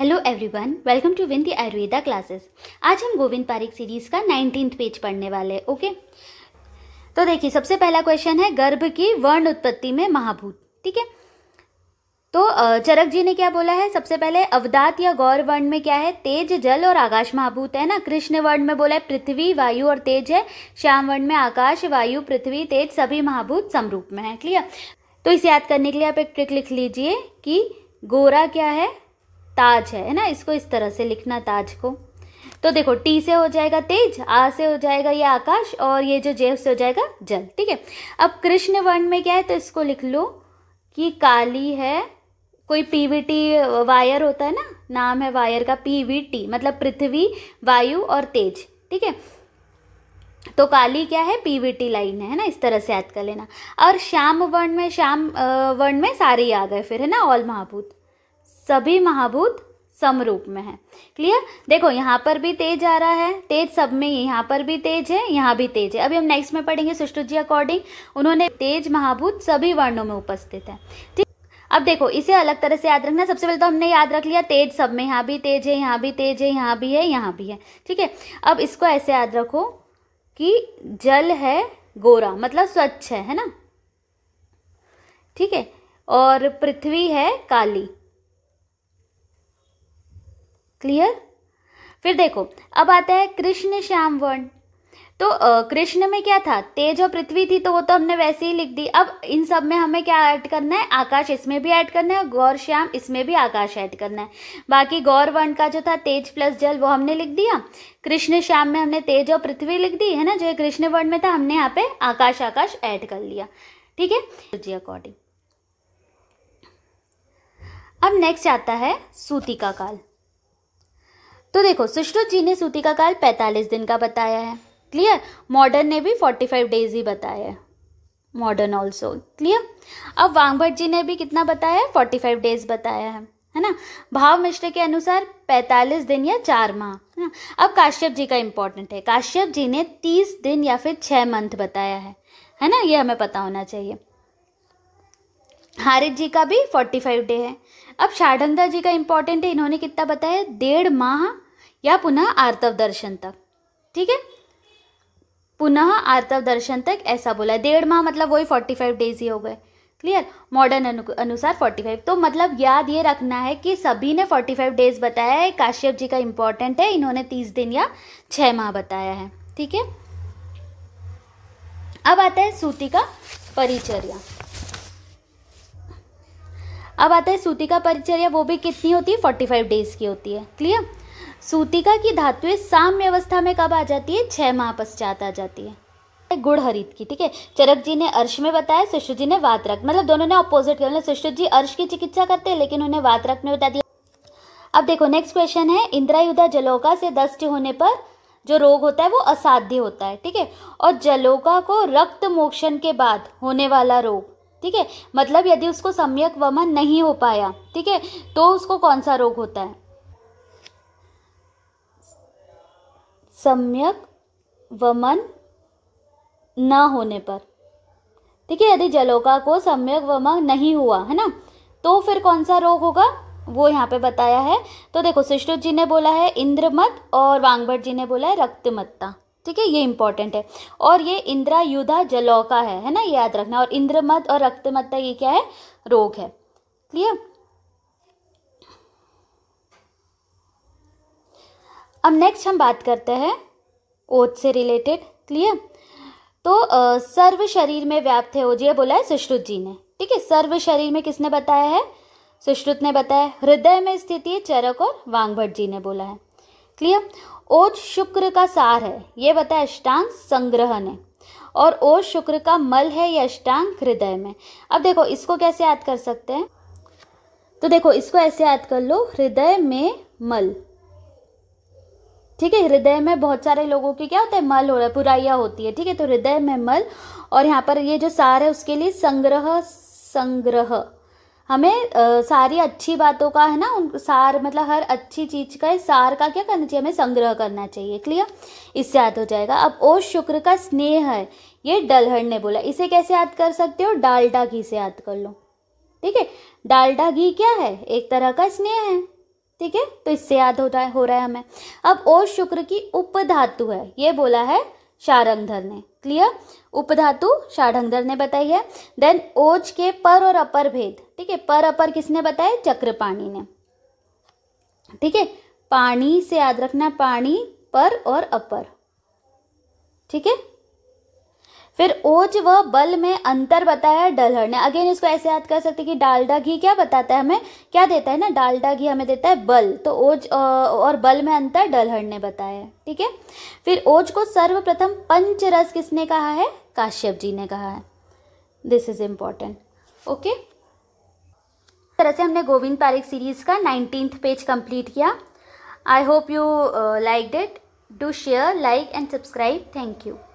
hello everyone welcome to win the Ayurveda classes आज हम Govind Parik series का नाइनटीन पेज पढ़ने वाले हैं ओके तो देखिए सबसे पहला क्वेश्चन है गर्भ की वर्ण उत्पत्ति में महाभूत ठीक है तो चरक जी ने क्या बोला है सबसे पहले अवदात या गौर वर्ण में क्या है तेज जल और आकाश महाभूत है ना कृष्ण वर्ण में बोला है पृथ्वी वायु और तेज है श्याम वर्ण में आकाश वायु पृथ्वी तेज सभी महाभूत समरूप में है क्लियर तो इसे याद करने के लिए आप एक ट्रिक लिख लीजिए कि गोरा क्या है ताज है है ना इसको इस तरह से लिखना ताज को तो देखो टी से हो जाएगा तेज आ से हो जाएगा ये आकाश और ये जो जेव से हो जाएगा जल ठीक है अब कृष्ण वर्ण में क्या है तो इसको लिख लो कि काली है कोई पीवीटी वायर होता है ना नाम है वायर का पीवीटी मतलब पृथ्वी वायु और तेज ठीक है तो काली क्या है पीवीटी लाइन है ना इस तरह से याद कर लेना और श्याम वर्ण में श्याम वर्ण में सारे ही आ गए फिर है ना ऑल महाभूत सभी महाभूत समरूप में है क्लियर देखो यहाँ पर भी तेज आ रहा है तेज सब में ही यहाँ पर भी तेज है यहाँ भी तेज है अभी हम नेक्स्ट में पढ़ेंगे सुष्टु जी अकॉर्डिंग उन्होंने तेज महाभूत सभी वर्णों में उपस्थित है ठीक अब देखो इसे अलग तरह से याद रखना सबसे पहले तो हमने याद रख लिया तेज सब में यहाँ भी तेज है यहाँ भी तेज है यहाँ भी है यहाँ भी है ठीक है अब इसको ऐसे याद रखो कि जल है गोरा मतलब स्वच्छ है है ना ठीक है और पृथ्वी है काली क्लियर फिर देखो अब आता है कृष्ण श्याम वर्ण तो कृष्ण में क्या था तेज और पृथ्वी थी तो वो तो हमने वैसे ही लिख दी अब इन सब में हमें क्या ऐड करना है आकाश इसमें भी ऐड करना है और गौर श्याम इसमें भी आकाश ऐड करना है बाकी गौर वर्ण का जो था तेज प्लस जल वो हमने लिख दिया कृष्ण श्याम में हमने तेज और पृथ्वी लिख दी है ना जो कृष्ण वर्ण में था हमने यहाँ पे आकाश आकाश ऐड कर लिया ठीक है जी अकॉर्डिंग अब नेक्स्ट आता है सूती का काल तो देखो सुश्रुत जी ने सूती का काल 45 दिन का बताया है क्लियर मॉडर्न ने भी 45 डेज ही बताया है मॉडर्न ऑल्सो क्लियर अब वांगभट जी ने भी कितना बताया है 45 डेज बताया है है ना भाव मिश्र के अनुसार 45 दिन या चार माह है ना अब काश्यप जी का इम्पोर्टेंट है काश्यप जी ने 30 दिन या फिर छः मंथ बताया है है ना ये हमें पता होना चाहिए हारित जी का भी 45 डे है अब शारदंदा जी का इम्पोर्टेंट है इन्होंने कितना बताया डेढ़ माह या पुनः आर्तव दर्शन तक ठीक है पुनः आर्तव दर्शन तक ऐसा बोला है डेढ़ माह मतलब वही फोर्टी फाइव डेज ही हो गए क्लियर मॉडर्न अनुसार फोर्टी फाइव तो मतलब याद ये रखना है कि सभी ने फोर्टी फाइव डेज बताया है काश्यप जी का इंपॉर्टेंट है इन्होंने तीस दिन या छः माह बताया है ठीक है अब आता है सूती का परिचर्या अब आता है सूती का परिचर्या वो भी कितनी होती है फोर्टी फाइव डेज की होती है क्लियर सूतिका की धातुएं साम्य अवस्था में कब आ जाती है छह माह पश्चात आ जाती है गुड़ हरित की ठीक है चरक जी ने अर्श में बताया शिष्य जी ने वातरक मतलब दोनों ने अपोजिट किया मतलब शिष्य जी अर्श की चिकित्सा करते हैं लेकिन उन्हें वातरक में बता दिया अब देखो नेक्स्ट क्वेश्चन है इंद्रायुधा जलोका से दस्ट होने पर जो रोग होता है वो असाध्य होता है ठीक है और जलोका को रक्त मोक्षण के बाद होने वाला रोग ठीक है मतलब यदि उसको सम्यक वमन नहीं हो पाया ठीक है तो उसको कौन सा रोग होता है सम्यक वमन न होने पर ठीक है यदि जलोका को सम्यक वमन नहीं हुआ है ना तो फिर कौन सा रोग होगा वो यहाँ पे बताया है तो देखो सिष्टु जी ने बोला है इंद्रमत और वांगभट जी ने बोला है रक्तमत्ता ठीक है ये इंपॉर्टेंट है और ये इंद्रा युधा जलौका है है ना याद रखना और इंद्रमत और रक्तमत्ता ये क्या है रोग है क्लियर अब नेक्स्ट हम बात करते हैं ओथ से रिलेटेड क्लियर तो आ, सर्व शरीर में व्याप्त है ये बोला है सुश्रुत जी ने ठीक है सर्व शरीर में किसने बताया है सुश्रुत ने बताया हृदय में स्थिति चरक और वांगभट जी ने बोला है क्लियर ओज शुक्र का सार है ये बताया अष्टांग संग्रहण है और ओज शुक्र का मल है ये अष्टांग हृदय में अब देखो इसको कैसे याद कर सकते हैं तो देखो इसको ऐसे याद कर लो हृदय में मल ठीक है हृदय में बहुत सारे लोगों के क्या होते हैं मल हो रहा है पुराइया होती है ठीक है तो हृदय में मल और यहाँ पर ये जो सार है उसके लिए संग्रह संग्रह हमें आ, सारी अच्छी बातों का है ना उन सार मतलब हर अच्छी चीज का सार का क्या करना चाहिए हमें संग्रह करना चाहिए क्लियर इससे याद हो जाएगा अब ओ शुक्र का स्नेह है ये डलहर ने बोला इसे कैसे याद कर सकते हो डालडा घी से याद कर लो ठीक है डालडा घी क्या है एक तरह का स्नेह है ठीक है तो इससे याद होता है हो रहा है हमें अब और शुक्र की उपधातु है ये बोला है शारंगधर ने क्लियर उपधातु शारंगधर ने बताई है देन ओज के पर और अपर भेद ठीक है पर अपर किसने बताया चक्रपाणी ने ठीक है पानी से याद रखना पानी पर और अपर ठीक है फिर ओज व बल में अंतर बताया डलहर ने अगेन इसको ऐसे याद कर सकते कि डालडा घी क्या बताता है हमें क्या देता है ना डालडा घी हमें देता है बल तो ओज और बल में अंतर डलहर ने बताया ठीक है फिर ओज को सर्वप्रथम पंचरस किसने कहा है काश्यप जी ने कहा है दिस इज इम्पॉर्टेंट ओके तरह से हमने गोविंद पारिक सीरीज का नाइनटीन्थ पेज कंप्लीट किया I hope you like it do share like and subscribe thank you